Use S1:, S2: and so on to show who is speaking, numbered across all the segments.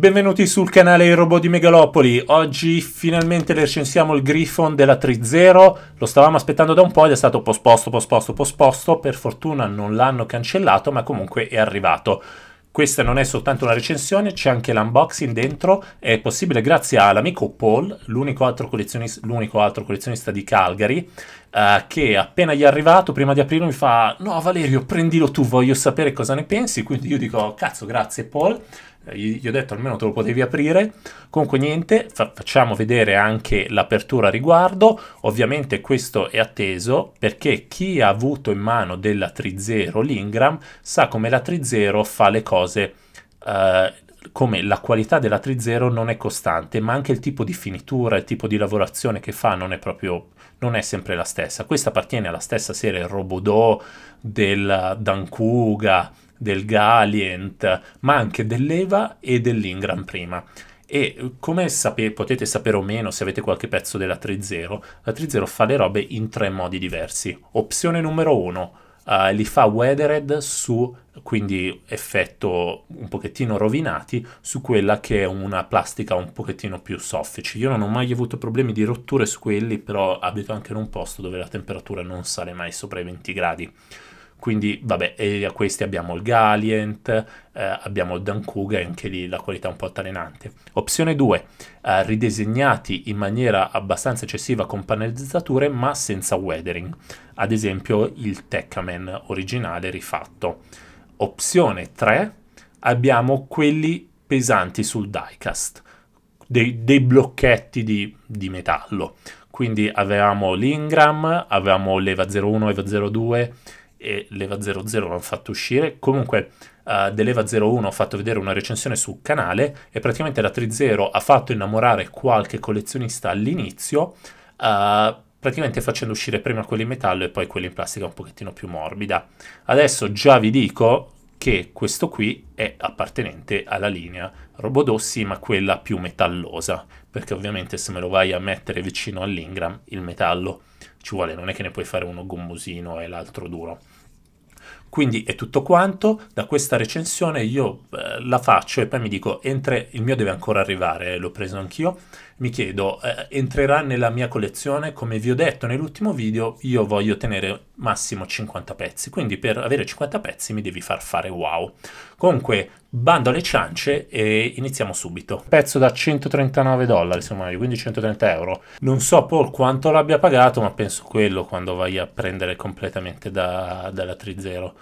S1: Benvenuti sul canale I Robot di Megalopoli. Oggi finalmente recensiamo il Griffon della 3.0. Lo stavamo aspettando da un po' ed è stato posposto, posposto, posposto. Per fortuna non l'hanno cancellato, ma comunque è arrivato. Questa non è soltanto una recensione, c'è anche l'unboxing dentro. È possibile grazie all'amico Paul, l'unico altro, collezionista, l'unico altro collezionista di Calgary, Uh, che appena gli è arrivato, prima di aprirlo, mi fa: No, Valerio, prendilo tu, voglio sapere cosa ne pensi. Quindi io dico: Cazzo, grazie, Paul. Eh, gli ho detto almeno te lo potevi aprire comunque niente fa facciamo vedere anche l'apertura a riguardo ovviamente questo è atteso perché chi ha avuto in mano della 3.0 l'Ingram sa come la 3.0 fa le cose eh, come la qualità della 3.0 non è costante, ma anche il tipo di finitura, il tipo di lavorazione che fa non è proprio, non è sempre la stessa. Questa appartiene alla stessa serie Robodò, del Dankuga, del Galient, ma anche dell'Eva e dell'Ingram prima. E come sape- potete sapere o meno se avete qualche pezzo della 3.0, la 3.0 fa le robe in tre modi diversi. Opzione numero 1, uh, eh, li fa weathered su, quindi effetto un pochettino rovinati, su quella che è una plastica un pochettino più soffice. Cioè, io non ho mai avuto problemi di rotture su quelli, però abito anche in un posto dove la temperatura non sale mai sopra i 20 gradi. Quindi, vabbè, e a questi abbiamo il Galient, eh, abbiamo il Dankuga e anche lì la qualità è un po' altalenante. Opzione 2, eh, ridisegnati in maniera abbastanza eccessiva con pannellizzature ma senza weathering. Ad esempio il Tekkamen originale rifatto. Opzione 3, abbiamo quelli pesanti sul diecast, dei, dei blocchetti di, di metallo. Quindi avevamo l'Ingram, avevamo l'Eva 01, Eva 02 e l'Eva 00 l'hanno fatto uscire. Comunque uh, dell'Eva 01 ho fatto vedere una recensione sul canale e praticamente la 3.0 ha fatto innamorare qualche collezionista all'inizio, uh, praticamente facendo uscire prima quelli in metallo e poi quelli in plastica un pochettino più morbida. Adesso già vi dico, che questo qui è appartenente alla linea Robodossi, ma quella più metallosa, perché ovviamente se me lo vai a mettere vicino all'Ingram, il metallo ci vuole, non è che ne puoi fare uno gommosino e l'altro duro. Quindi è tutto quanto, da questa recensione io eh, la faccio e poi mi dico, entre, il mio deve ancora arrivare, eh, l'ho preso anch'io, mi chiedo, eh, entrerà nella mia collezione? Come vi ho detto nell'ultimo video, io voglio tenere massimo 50 pezzi, quindi per avere 50 pezzi mi devi far fare wow. Comunque, bando alle ciance e iniziamo subito. Pezzo da 139 dollari, insomma, quindi 130 euro. Non so Paul quanto l'abbia pagato, ma penso quello quando vai a prendere completamente da, dalla Trizero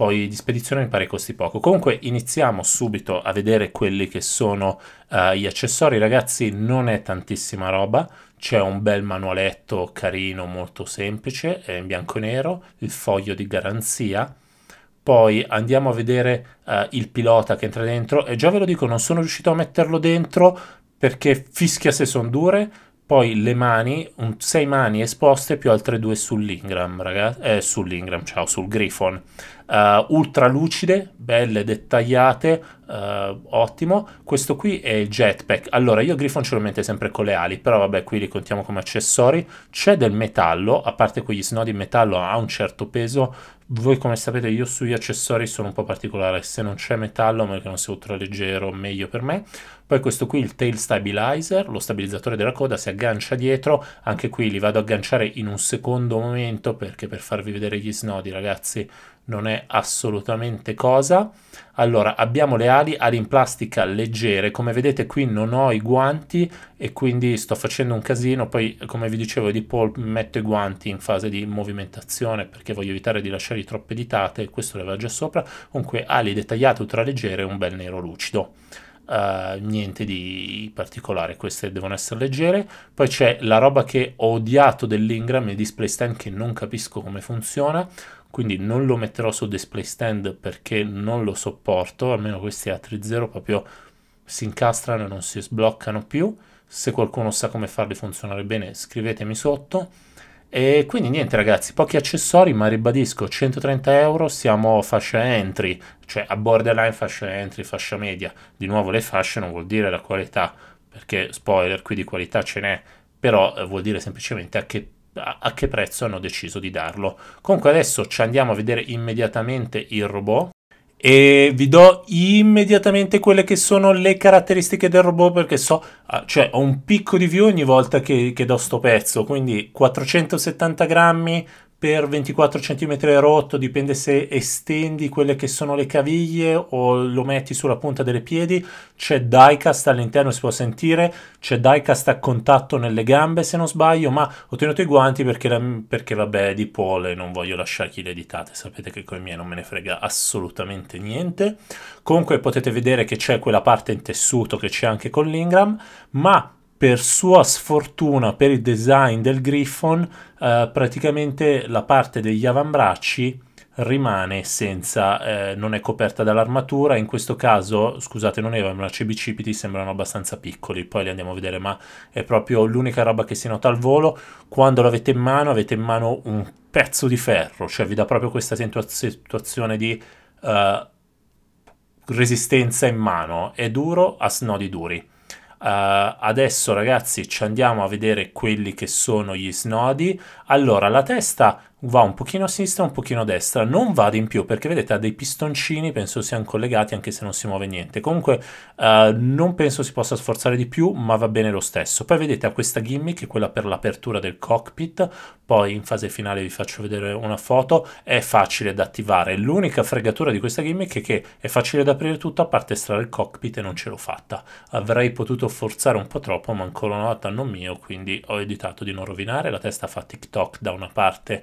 S1: poi di spedizione mi pare costi poco. Comunque iniziamo subito a vedere quelli che sono uh, gli accessori, ragazzi non è tantissima roba, c'è un bel manualetto carino, molto semplice, eh, in bianco e nero, il foglio di garanzia, poi andiamo a vedere uh, il pilota che entra dentro e già ve lo dico non sono riuscito a metterlo dentro perché fischia se sono dure, poi le mani, un, sei mani esposte più altre due sull'Ingram, ragazzi, eh, sull'Ingram, ciao, sul Griffon uh, ultra lucide, belle, dettagliate, uh, ottimo. Questo qui è il jetpack. Allora, io Griffon ce lo mette sempre con le ali, però vabbè, qui li contiamo come accessori. C'è del metallo, a parte quegli snodi in metallo ha un certo peso. Voi come sapete io sugli accessori sono un po' particolare, se non c'è metallo, ma che non sia ultra leggero, meglio per me. Poi questo qui, il tail stabilizer, lo stabilizzatore della coda, si aggancia dietro, anche qui li vado ad agganciare in un secondo momento perché per farvi vedere gli snodi ragazzi non è assolutamente cosa. Allora, abbiamo le ali, ali in plastica leggere, come vedete qui non ho i guanti e quindi sto facendo un casino, poi come vi dicevo di Paul metto i guanti in fase di movimentazione perché voglio evitare di lasciargli troppe ditate, questo l'aveva già sopra, comunque ali dettagliate, ultraleggere e un bel nero lucido. Uh, niente di particolare, queste devono essere leggere. Poi c'è la roba che ho odiato dell'Ingram, il display stand che non capisco come funziona quindi mm. non lo metterò su display stand perché non lo sopporto, almeno questi altri 30 proprio si incastrano e non si sbloccano più. Se qualcuno sa come farli funzionare bene, scrivetemi sotto. E quindi niente ragazzi, pochi accessori, ma ribadisco, 130 euro, siamo fascia entry, cioè a borderline fascia entry, fascia media. Di nuovo le fasce non vuol dire la qualità, perché spoiler, qui di qualità ce n'è, però eh, vuol dire semplicemente a che a che prezzo hanno deciso di darlo. Comunque adesso ci andiamo a vedere immediatamente il robot e vi do immediatamente quelle che sono le caratteristiche del robot perché so, ah, cioè ho un picco di view ogni volta che, che do sto pezzo, quindi 470 grammi, per 24 cm rotto, dipende se estendi quelle che sono le caviglie o lo metti sulla punta delle piedi, c'è diecast all'interno, si può sentire, c'è diecast a contatto nelle gambe se non sbaglio, ma ho tenuto i guanti perché, la, perché vabbè di pole non voglio lasciargli le ditate, sapete che con i miei non me ne frega assolutamente niente. Comunque potete vedere che c'è quella parte in tessuto che c'è anche con l'Ingram, ma per sua sfortuna per il design del Griffon, eh, praticamente la parte degli avambracci rimane senza, eh, non è coperta dall'armatura, in questo caso, scusate, non erano i bicipiti, sembrano abbastanza piccoli, poi li andiamo a vedere, ma è proprio l'unica roba che si nota al volo, quando l'avete in mano avete in mano un pezzo di ferro, cioè vi dà proprio questa situa situazione di eh, resistenza in mano, è duro a snodi duri. Eh, adesso ragazzi ci andiamo a vedere quelli che sono gli snodi. Allora, la testa va un pochino a sinistra, un pochino a destra, non va in più perché vedete ha dei pistoncini, penso siano collegati anche se non si muove niente. Comunque eh, non penso si possa sforzare di più, ma va bene lo stesso. Poi vedete ha questa gimmick, quella per l'apertura del cockpit, poi in fase finale vi faccio vedere una foto, è facile da attivare. L'unica fregatura di questa gimmick è che è facile da aprire tutto a parte estrarre il cockpit e non ce l'ho fatta. Avrei potuto forzare un po' troppo, ma ancora una volta non mio, quindi ho evitato di non rovinare, la testa fa tic-toc da una parte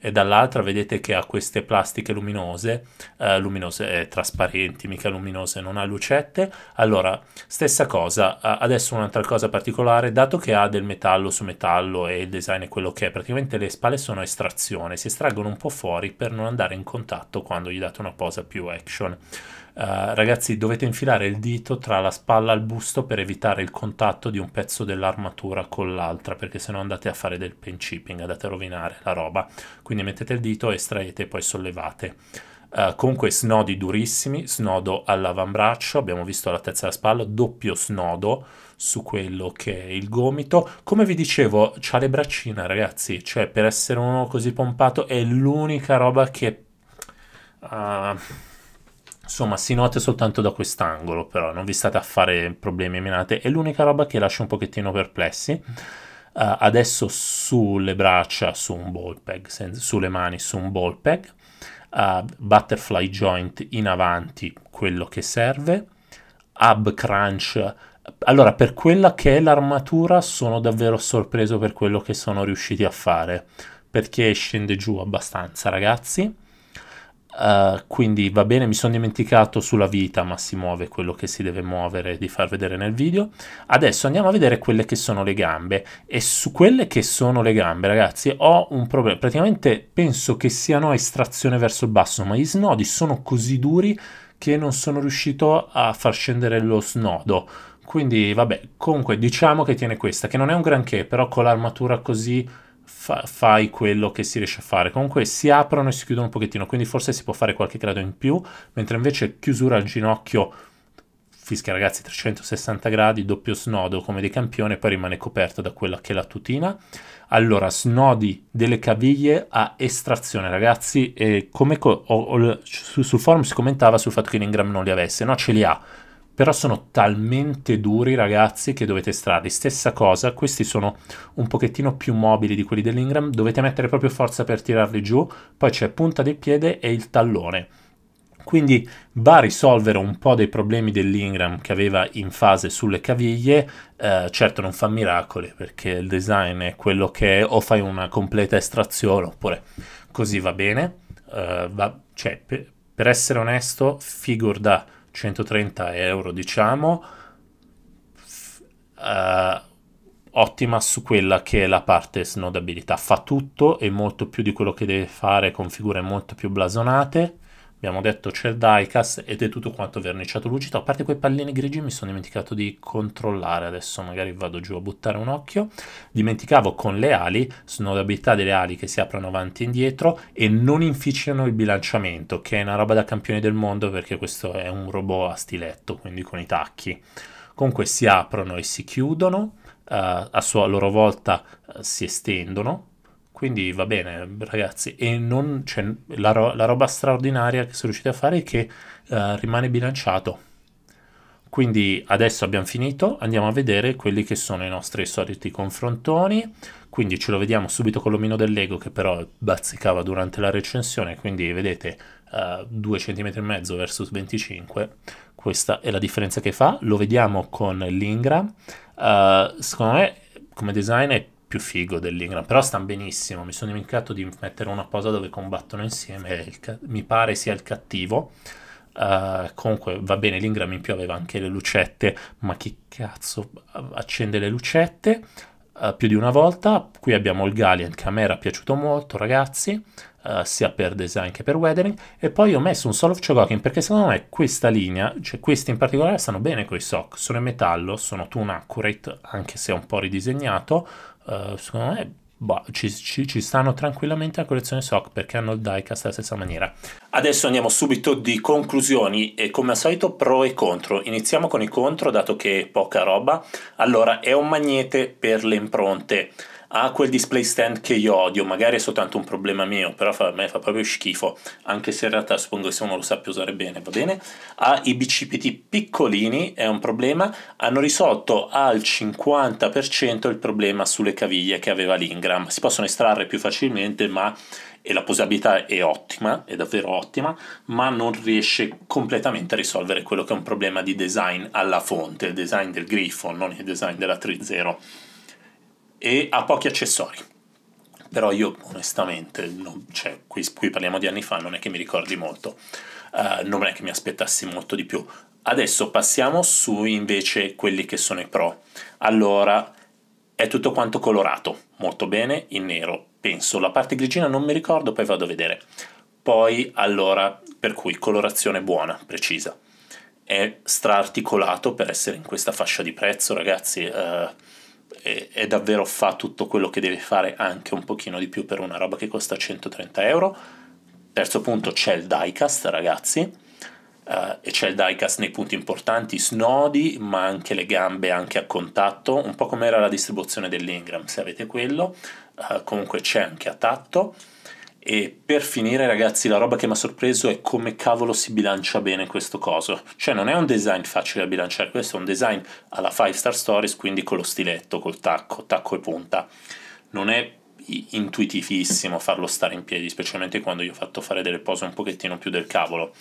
S1: e dall'altra vedete che ha queste plastiche luminose, eh, luminose eh, trasparenti, mica luminose, non ha lucette. Allora, stessa cosa, adesso un'altra cosa particolare, dato che ha del metallo su metallo e il design è quello che è, praticamente le spalle sono estrazione, si estraggono un po' fuori per non andare in contatto quando gli date una posa più action. Uh, ragazzi dovete infilare il dito tra la spalla e il busto per evitare il contatto di un pezzo dell'armatura con l'altra perché se no andate a fare del pen chipping, andate a rovinare la roba quindi mettete il dito, estraete e poi sollevate. Uh, comunque snodi durissimi, snodo all'avambraccio, abbiamo visto la terza della spalla, doppio snodo su quello che è il gomito. Come vi dicevo, c'ha le braccine, ragazzi, cioè per essere uno così pompato è l'unica roba che... Uh, insomma, si nota soltanto da quest'angolo, però non vi state a fare problemi menate, è l'unica roba che lascia un pochettino perplessi uh, adesso sulle braccia su un ball peg, sen- sulle mani su un ball peg, uh, butterfly joint in avanti, quello che serve, ab crunch. Allora, per quella che è l'armatura sono davvero sorpreso per quello che sono riusciti a fare, perché scende giù abbastanza, ragazzi. Uh, quindi va bene, mi sono dimenticato sulla vita, ma si muove quello che si deve muovere di far vedere nel video. Adesso andiamo a vedere quelle che sono le gambe e su quelle che sono le gambe, ragazzi, ho un problema. Praticamente penso che siano a estrazione verso il basso, ma i snodi sono così duri che non sono riuscito a far scendere lo snodo. Quindi vabbè, comunque diciamo che tiene questa, che non è un granché, però con l'armatura così fa fai quello che si riesce a fare. Comunque si aprono e si chiudono un pochettino, quindi forse si può fare qualche grado in più, mentre invece chiusura al ginocchio fischia ragazzi 360 gradi, doppio snodo come di campione, poi rimane coperto da quella che è la tutina. Allora, snodi delle caviglie a estrazione, ragazzi, e come co ho, ho, su, sul forum si commentava sul fatto che l'Ingram non li avesse, no, ce li ha, però sono talmente duri ragazzi che dovete estrarli. Stessa cosa, questi sono un pochettino più mobili di quelli dell'Ingram, dovete mettere proprio forza per tirarli giù, poi c'è punta del piede e il tallone quindi va a risolvere un po' dei problemi dell'Ingram che aveva in fase sulle caviglie, eh, certo non fa miracoli perché il design è quello che è, o fai una completa estrazione oppure così va bene, eh, va, cioè, per, per essere onesto, figure da 130 euro diciamo, eh, ottima su quella che è la parte snodabilità, fa tutto e molto più di quello che deve fare con figure molto più blasonate abbiamo detto c'è il diecast ed è tutto quanto verniciato lucido, a parte quei pallini grigi mi sono dimenticato di controllare, adesso magari vado giù a buttare un occhio, dimenticavo con le ali, sono le abilità delle ali che si aprono avanti e indietro e non inficiano il bilanciamento, che è una roba da campione del mondo perché questo è un robot a stiletto, quindi con i tacchi. Comunque si aprono e si chiudono, uh, a, sua, loro volta uh, si estendono, quindi va bene, ragazzi. E non, cioè, la, ro- la, roba straordinaria che sono riusciti a fare è che uh, rimane bilanciato. Quindi adesso abbiamo finito, andiamo a vedere quelli che sono i nostri soliti confrontoni. Quindi ce lo vediamo subito con l'omino dell'ego che però bazzicava durante la recensione, quindi vedete uh, 2 cm e mezzo versus 25. Questa è la differenza che fa. Lo vediamo con l'Ingram. Uh, secondo me come design è più figo dell'Ingram. Però stanno benissimo. Mi sono dimenticato di mettere una posa dove combattono insieme. Ca- mi pare sia il cattivo. Uh, comunque va bene, l'Ingram in più aveva anche le lucette. Ma chi cazzo accende le lucette? Uh, più di una volta. Qui abbiamo il Galliant che a me era piaciuto molto, ragazzi. Uh, sia per design che per weathering e poi ho messo un Soul of Chogokin perché secondo me questa linea, cioè questi in particolare stanno bene con i sock, sono in metallo, sono tune accurate anche se un po' ridisegnato uh, secondo me boh, ci, ci, ci, stanno tranquillamente la collezione SOC perché hanno il diecast alla stessa maniera. Adesso andiamo subito di conclusioni e come al solito pro e contro. Iniziamo con i contro dato che è poca roba. Allora è un magnete per le impronte ha quel display stand che io odio, magari è soltanto un problema mio, però fa, a me fa proprio schifo, anche se in realtà suppongo che se uno lo sappia usare bene, va bene, ha i bicipiti piccolini, è un problema, hanno risolto al 50% il problema sulle caviglie che aveva l'Ingram, si possono estrarre più facilmente, ma e la posabilità è ottima, è davvero ottima, ma non riesce completamente a risolvere quello che è un problema di design alla fonte, il design del grifo, non il design della 3.0 e ha pochi accessori. Però io onestamente, non, cioè, qui, qui, parliamo di anni fa, non è che mi ricordi molto, uh, non è che mi aspettassi molto di più. Adesso passiamo su invece quelli che sono i pro. Allora, è tutto quanto colorato, molto bene, in nero, penso. La parte grigina non mi ricordo, poi vado a vedere. Poi, allora, per cui colorazione buona, precisa. È straarticolato per essere in questa fascia di prezzo, ragazzi. Uh, e, e davvero fa tutto quello che deve fare anche un pochino di più per una roba che costa 130 euro. Terzo punto c'è il diecast ragazzi. Uh, e c'è il diecast nei punti importanti, snodi, ma anche le gambe anche a contatto, un po' come era la distribuzione dell'Ingram, se avete quello, uh, comunque c'è anche a tatto. E per finire, ragazzi, la roba che mi ha sorpreso è come cavolo si bilancia bene questo coso. Cioè, non è un design facile da bilanciare, questo è un design alla 5 Star Stories, quindi con lo stiletto, col tacco, tacco e punta. Non è intuitivissimo farlo stare in piedi, specialmente quando gli ho fatto fare delle pose un pochettino più del cavolo.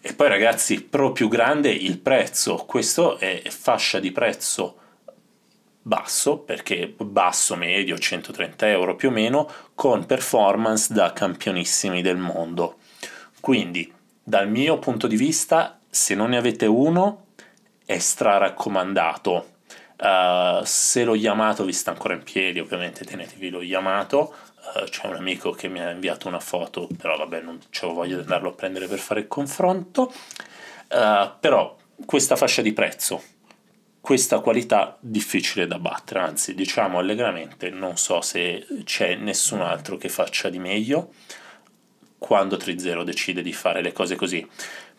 S1: E poi, ragazzi, pro più grande il prezzo. Questo è fascia di prezzo basso, perché basso medio, 130 euro più o meno, con performance da campionissimi del mondo. Quindi, dal mio punto di vista, se non ne avete uno, è stra raccomandato. Uh, eh, se lo Yamato vi sta ancora in piedi, ovviamente tenetevi lo Yamato. Uh, c'è un amico che mi ha inviato una foto, però vabbè, non ho voglia di andarlo a prendere per fare il confronto. Uh, però questa fascia di prezzo questa qualità difficile da battere, anzi diciamo allegramente non so se c'è nessun altro che faccia di meglio quando Trizero decide di fare le cose così.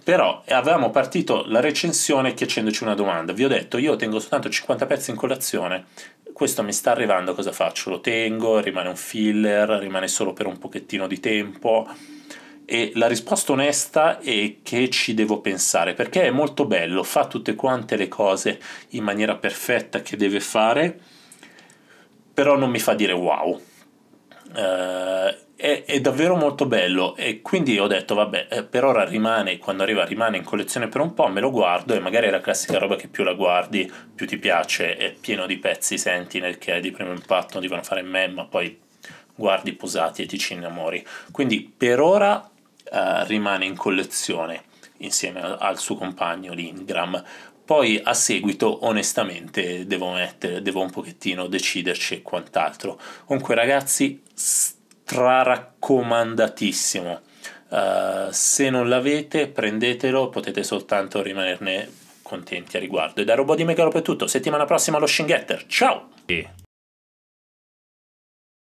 S1: Però eh, avevamo partito la recensione chiedendoci una domanda. Vi ho detto, io tengo soltanto 50 pezzi in colazione, questo mi sta arrivando, cosa faccio? Lo tengo, rimane un filler, rimane solo per un pochettino di tempo. E la risposta onesta è che ci devo pensare, perché è molto bello, fa tutte quante le cose in maniera perfetta che deve fare, però non mi fa dire wow. Uh, è, è, davvero molto bello e quindi ho detto vabbè eh, per ora rimane quando arriva rimane in collezione per un po' me lo guardo e magari è la classica roba che più la guardi più ti piace è pieno di pezzi senti nel che di primo impatto non ti fanno fare me ma poi guardi posati e ti ci innamori quindi per ora eh, rimane in collezione insieme al suo compagno l'Ingram. Poi a seguito, onestamente, devo mettere, devo un pochettino deciderci e quant'altro. Comunque, ragazzi, straraccomandatissimo. Uh, se non l'avete, prendetelo, potete soltanto rimanerne contenti a riguardo. E da Robo di Megalop è tutto. Settimana prossima allo Shingetter. Ciao! E.